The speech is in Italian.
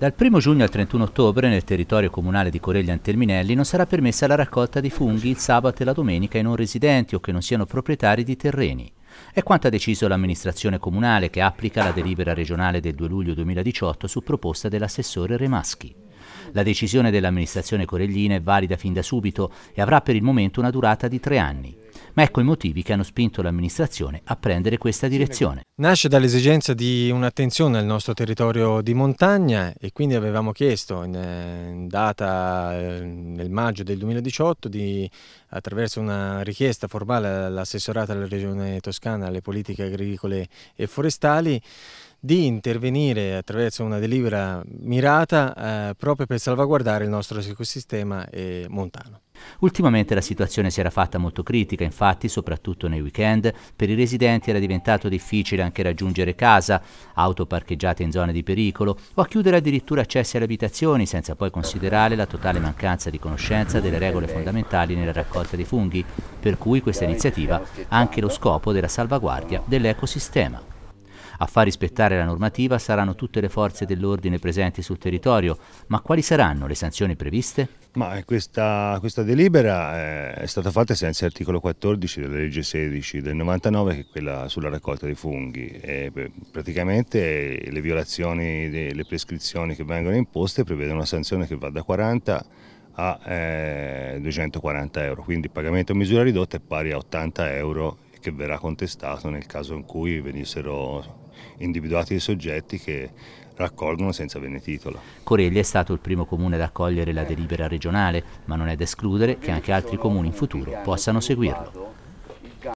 Dal 1 giugno al 31 ottobre nel territorio comunale di Coreglia Antelminelli non sarà permessa la raccolta di funghi il sabato e la domenica ai non residenti o che non siano proprietari di terreni. È quanto ha deciso l'amministrazione comunale che applica la delibera regionale del 2 luglio 2018 su proposta dell'assessore Remaschi. La decisione dell'amministrazione corellina è valida fin da subito e avrà per il momento una durata di tre anni ma ecco i motivi che hanno spinto l'amministrazione a prendere questa direzione. Nasce dall'esigenza di un'attenzione al nostro territorio di montagna e quindi avevamo chiesto in, eh, in data eh, nel maggio del 2018 di, attraverso una richiesta formale all'assessorata della regione toscana alle politiche agricole e forestali di intervenire attraverso una delibera mirata eh, proprio per salvaguardare il nostro ecosistema montano. Ultimamente la situazione si era fatta molto critica, infatti soprattutto nei weekend per i residenti era diventato difficile anche raggiungere casa, auto parcheggiate in zone di pericolo o a chiudere addirittura accessi alle abitazioni senza poi considerare la totale mancanza di conoscenza delle regole fondamentali nella raccolta dei funghi, per cui questa iniziativa ha anche lo scopo della salvaguardia dell'ecosistema. A far rispettare la normativa saranno tutte le forze dell'ordine presenti sul territorio, ma quali saranno le sanzioni previste? Ma eh, questa, questa, delibera eh, è stata fatta senza l'articolo 14 della legge 16 del 99 che è quella sulla raccolta dei funghi. E praticamente le violazioni delle prescrizioni che vengono imposte prevedono una sanzione che va da 40 a eh, 240 euro, quindi il pagamento a misura ridotta è pari a 80 euro che verrà contestato nel caso in cui venissero individuati i soggetti che raccolgono senza averne titolo. Corelli è stato il primo comune ad accogliere la delibera regionale, ma non è da escludere che anche altri comuni in futuro possano seguirlo.